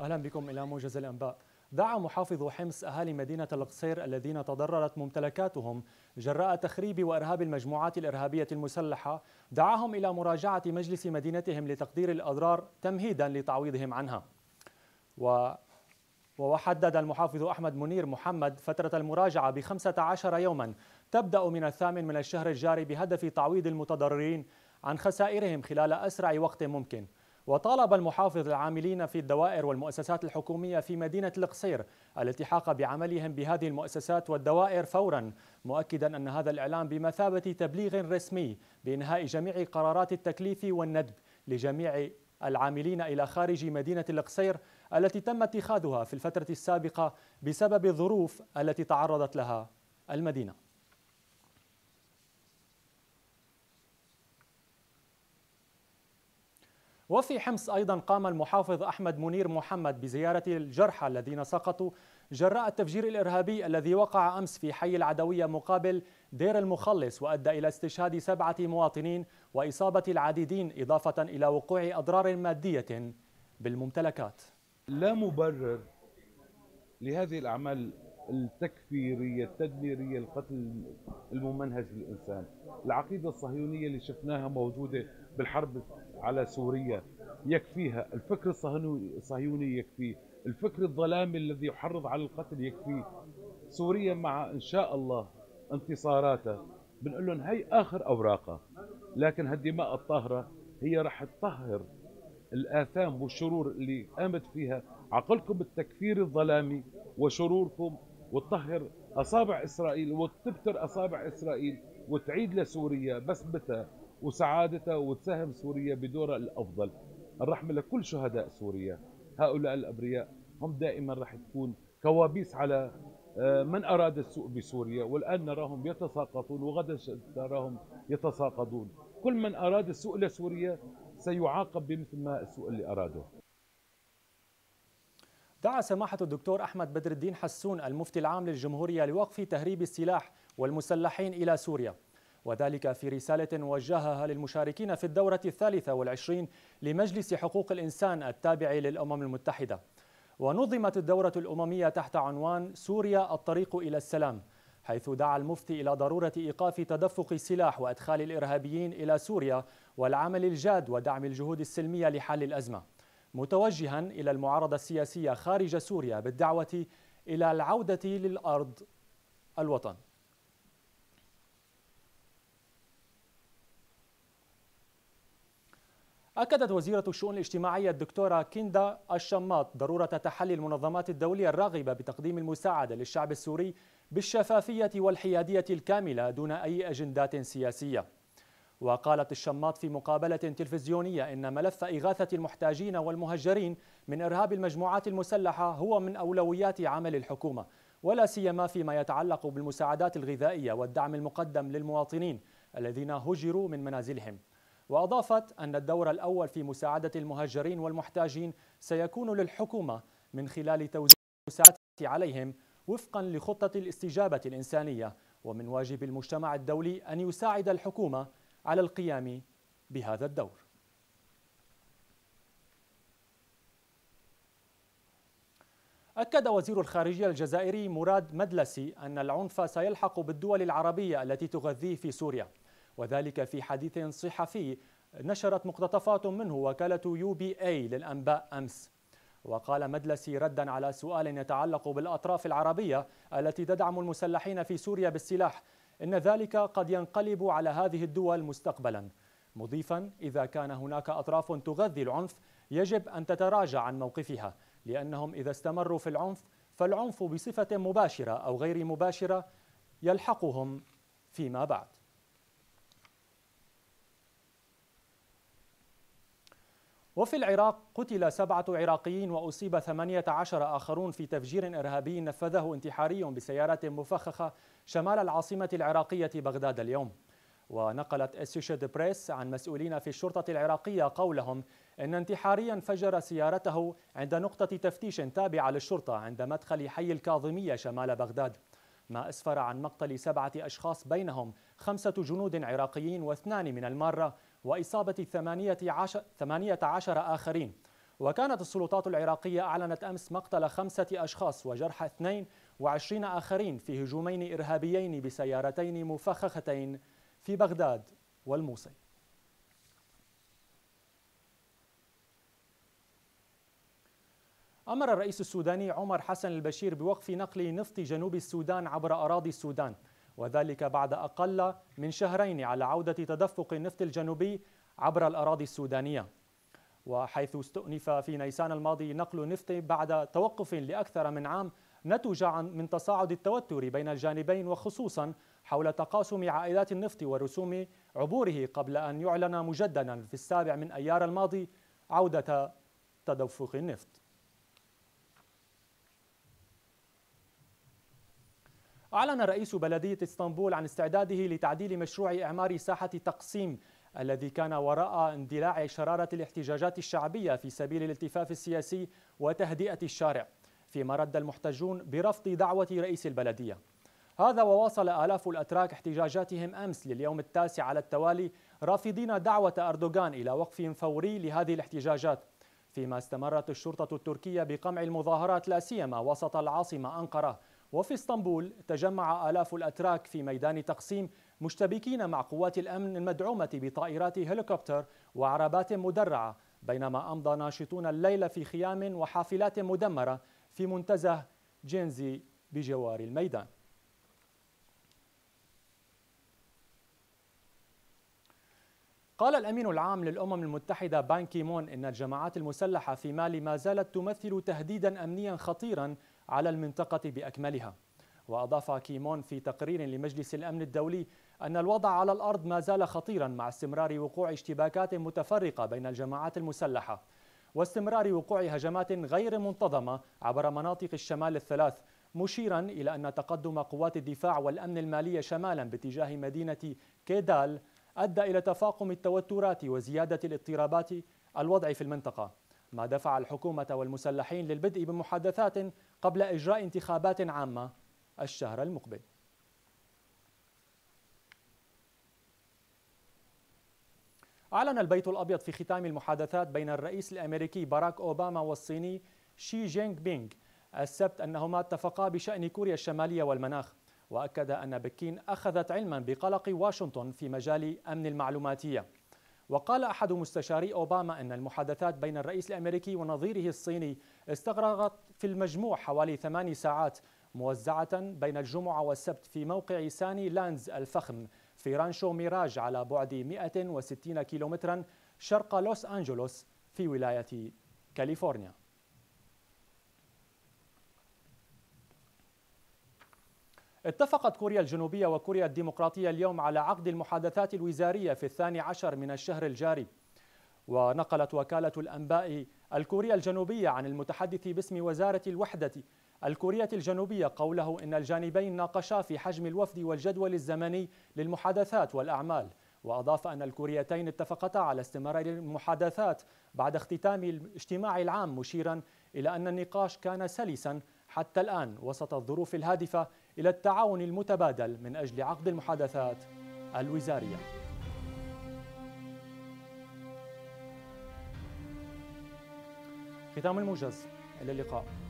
أهلا بكم إلى موجز الأنباء دعا محافظ حمص أهالي مدينة القصير الذين تضررت ممتلكاتهم جراء تخريب وإرهاب المجموعات الإرهابية المسلحة دعاهم إلى مراجعة مجلس مدينتهم لتقدير الأضرار تمهيدا لتعويضهم عنها و وحدد المحافظ أحمد منير محمد فترة المراجعة ب 15 يوما تبدأ من الثامن من الشهر الجاري بهدف تعويض المتضررين عن خسائرهم خلال أسرع وقت ممكن وطالب المحافظ العاملين في الدوائر والمؤسسات الحكومية في مدينة القصير الالتحاق بعملهم بهذه المؤسسات والدوائر فورا مؤكدا أن هذا الإعلام بمثابة تبليغ رسمي بإنهاء جميع قرارات التكليف والندب لجميع العاملين إلى خارج مدينة القصير التي تم اتخاذها في الفترة السابقة بسبب الظروف التي تعرضت لها المدينة وفي حمص أيضا قام المحافظ أحمد منير محمد بزيارة الجرحى الذين سقطوا جراء التفجير الإرهابي الذي وقع أمس في حي العدوية مقابل دير المخلص وأدى إلى استشهاد سبعة مواطنين وإصابة العديدين إضافة إلى وقوع أضرار مادية بالممتلكات لا مبرر لهذه الأعمال التكفيرية التدميرية القتل الممنهج للإنسان العقيدة الصهيونية اللي شفناها موجودة بالحرب على سوريا يكفيها الفكر الصهيوني يكفيه الفكر الظلامي الذي يحرض على القتل يكفيه سوريا مع إن شاء الله انتصاراتها بنقول لهم هي آخر أوراقها لكن هالدماء الطاهرة هي راح تطهر الآثام والشرور اللي قامت فيها عقلكم التكفير الظلامي وشروركم وتطهر أصابع إسرائيل وتبتر أصابع إسرائيل وتعيد لسوريا بسمتها وسعادته وتساهم سوريا بدورها الأفضل الرحمة لكل شهداء سوريا هؤلاء الأبرياء هم دائما راح تكون كوابيس على آه، من أراد السوء بسوريا والآن نراهم يتساقطون وغدا نراهم يتساقطون كل من أراد السوء لسوريا سيعاقب بمثل ما السوء اللي أراده دعا سماحة الدكتور أحمد بدر الدين حسون المفتي العام للجمهورية لوقف تهريب السلاح والمسلحين إلى سوريا وذلك في رسالة وجهها للمشاركين في الدورة الثالثة والعشرين لمجلس حقوق الإنسان التابع للأمم المتحدة ونظمت الدورة الأممية تحت عنوان سوريا الطريق إلى السلام حيث دعا المفتي إلى ضرورة إيقاف تدفق السلاح وأدخال الإرهابيين إلى سوريا والعمل الجاد ودعم الجهود السلمية لحل الأزمة متوجها إلى المعارضة السياسية خارج سوريا بالدعوة إلى العودة للأرض الوطن أكدت وزيرة الشؤون الاجتماعية الدكتورة كيندا الشماط ضرورة تحلي المنظمات الدولية الراغبة بتقديم المساعدة للشعب السوري بالشفافية والحيادية الكاملة دون أي أجندات سياسية وقالت الشماط في مقابلة تلفزيونية إن ملف إغاثة المحتاجين والمهجرين من إرهاب المجموعات المسلحة هو من أولويات عمل الحكومة ولا سيما فيما يتعلق بالمساعدات الغذائية والدعم المقدم للمواطنين الذين هجروا من منازلهم وأضافت أن الدور الأول في مساعدة المهجرين والمحتاجين سيكون للحكومة من خلال توزيع المساعدة عليهم وفقا لخطة الاستجابة الإنسانية ومن واجب المجتمع الدولي أن يساعد الحكومة على القيام بهذا الدور أكد وزير الخارجية الجزائري مراد مدلسي أن العنف سيلحق بالدول العربية التي تغذيه في سوريا وذلك في حديث صحفي نشرت مقتطفات منه وكالة يو بي اي للأنباء أمس وقال مدلسي ردا على سؤال يتعلق بالأطراف العربية التي تدعم المسلحين في سوريا بالسلاح إن ذلك قد ينقلب على هذه الدول مستقبلا مضيفا إذا كان هناك أطراف تغذي العنف يجب أن تتراجع عن موقفها لأنهم إذا استمروا في العنف فالعنف بصفة مباشرة أو غير مباشرة يلحقهم فيما بعد وفي العراق قتل سبعة عراقيين وأصيب 18 آخرون في تفجير إرهابي نفذه انتحاري بسيارة مفخخة شمال العاصمة العراقية بغداد اليوم ونقلت اسوشيد بريس عن مسؤولين في الشرطة العراقية قولهم إن انتحاريا فجر سيارته عند نقطة تفتيش تابعة للشرطة عند مدخل حي الكاظمية شمال بغداد ما أسفر عن مقتل سبعة أشخاص بينهم خمسة جنود عراقيين واثنان من المارة وإصابة 18, 18 آخرين وكانت السلطات العراقية أعلنت أمس مقتل خمسة أشخاص وجرح 22 آخرين في هجومين إرهابيين بسيارتين مفخختين في بغداد والموصل أمر الرئيس السوداني عمر حسن البشير بوقف نقل نفط جنوب السودان عبر أراضي السودان وذلك بعد أقل من شهرين على عودة تدفق النفط الجنوبي عبر الأراضي السودانية وحيث استؤنف في نيسان الماضي نقل نفط بعد توقف لأكثر من عام نتج عن من تصاعد التوتر بين الجانبين وخصوصا حول تقاسم عائدات النفط ورسوم عبوره قبل أن يعلن مجددا في السابع من أيار الماضي عودة تدفق النفط أعلن رئيس بلدية اسطنبول عن استعداده لتعديل مشروع إعمار ساحة تقسيم الذي كان وراء اندلاع شرارة الاحتجاجات الشعبية في سبيل الالتفاف السياسي وتهدئة الشارع فيما رد المحتجون برفض دعوة رئيس البلدية هذا وواصل آلاف الأتراك احتجاجاتهم أمس لليوم التاسع على التوالي رافضين دعوة أردوغان إلى وقف فوري لهذه الاحتجاجات فيما استمرت الشرطة التركية بقمع المظاهرات لا سيما وسط العاصمة أنقرة وفي اسطنبول تجمع آلاف الأتراك في ميدان تقسيم مشتبكين مع قوات الأمن المدعومة بطائرات هليكوبتر وعربات مدرعة بينما أمضى ناشطون الليل في خيام وحافلات مدمرة في منتزه جينزي بجوار الميدان قال الأمين العام للأمم المتحدة بان كيمون إن الجماعات المسلحة في مالي ما زالت تمثل تهديدا أمنيا خطيرا على المنطقة بأكملها وأضاف كيمون في تقرير لمجلس الأمن الدولي أن الوضع على الأرض ما زال خطيرا مع استمرار وقوع اشتباكات متفرقة بين الجماعات المسلحة واستمرار وقوع هجمات غير منتظمة عبر مناطق الشمال الثلاث مشيرا إلى أن تقدم قوات الدفاع والأمن المالية شمالا باتجاه مدينة كيدال أدى إلى تفاقم التوترات وزيادة الاضطرابات الوضع في المنطقة ما دفع الحكومة والمسلحين للبدء بمحادثات قبل إجراء انتخابات عامة الشهر المقبل أعلن البيت الأبيض في ختام المحادثات بين الرئيس الأمريكي باراك أوباما والصيني شي جينغ بينغ السبت أنهما اتفقا بشأن كوريا الشمالية والمناخ وأكد أن بكين أخذت علما بقلق واشنطن في مجال أمن المعلوماتية وقال أحد مستشاري أوباما أن المحادثات بين الرئيس الأمريكي ونظيره الصيني استغرقت في المجموع حوالي ثماني ساعات موزعة بين الجمعة والسبت في موقع ساني لاندز الفخم في رانشو ميراج على بعد 160 كيلومترا شرق لوس أنجلوس في ولاية كاليفورنيا اتفقت كوريا الجنوبية وكوريا الديمقراطية اليوم على عقد المحادثات الوزارية في الثاني عشر من الشهر الجاري ونقلت وكالة الأنباء الكورية الجنوبية عن المتحدث باسم وزارة الوحدة الكورية الجنوبية قوله إن الجانبين ناقشا في حجم الوفد والجدول الزمني للمحادثات والأعمال وأضاف أن الكوريتين اتفقتا على استمرار المحادثات بعد اختتام الاجتماع العام مشيرا إلى أن النقاش كان سلسا حتى الآن وسط الظروف الهادفة إلى التعاون المتبادل من أجل عقد المحادثات الوزارية ختام الموجز إلى اللقاء